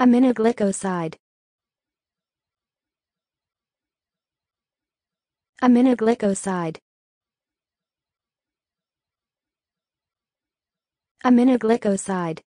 Aminoglycoside Aminoglycoside Aminoglycoside